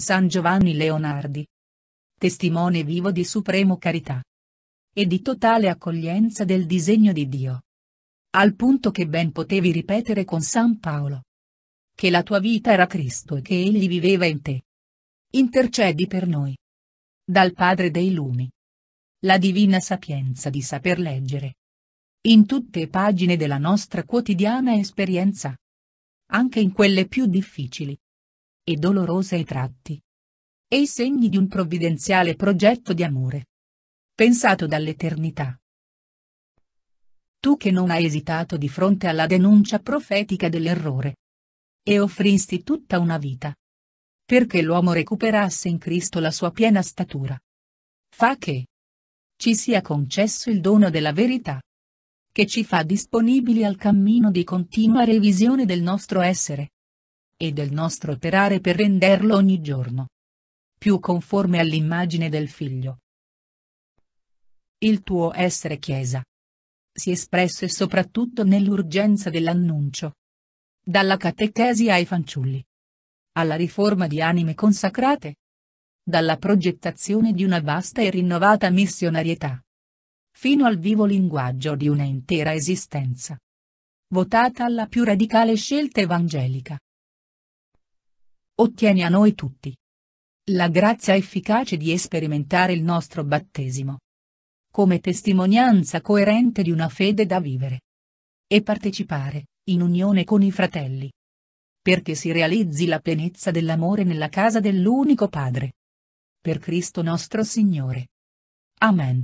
San Giovanni Leonardi. Testimone vivo di supremo carità. E di totale accoglienza del disegno di Dio. Al punto che ben potevi ripetere con San Paolo. Che la tua vita era Cristo e che Egli viveva in te. Intercedi per noi. Dal Padre dei Lumi. La divina sapienza di saper leggere. In tutte le pagine della nostra quotidiana esperienza. Anche in quelle più difficili e dolorosa ai tratti. E i segni di un provvidenziale progetto di amore. Pensato dall'eternità. Tu che non hai esitato di fronte alla denuncia profetica dell'errore. E offristi tutta una vita. Perché l'uomo recuperasse in Cristo la sua piena statura. Fa che ci sia concesso il dono della verità che ci fa disponibili al cammino di continua revisione del nostro essere, e del nostro operare per renderlo ogni giorno più conforme all'immagine del figlio. Il tuo essere Chiesa. Si espresse soprattutto nell'urgenza dell'annuncio. Dalla catechesi ai fanciulli. Alla riforma di anime consacrate. Dalla progettazione di una vasta e rinnovata missionarietà. Fino al vivo linguaggio di una intera esistenza. Votata alla più radicale scelta evangelica ottieni a noi tutti la grazia efficace di sperimentare il nostro battesimo come testimonianza coerente di una fede da vivere e partecipare, in unione con i fratelli. Perché si realizzi la pienezza dell'amore nella casa dell'unico Padre. Per Cristo nostro Signore. Amen.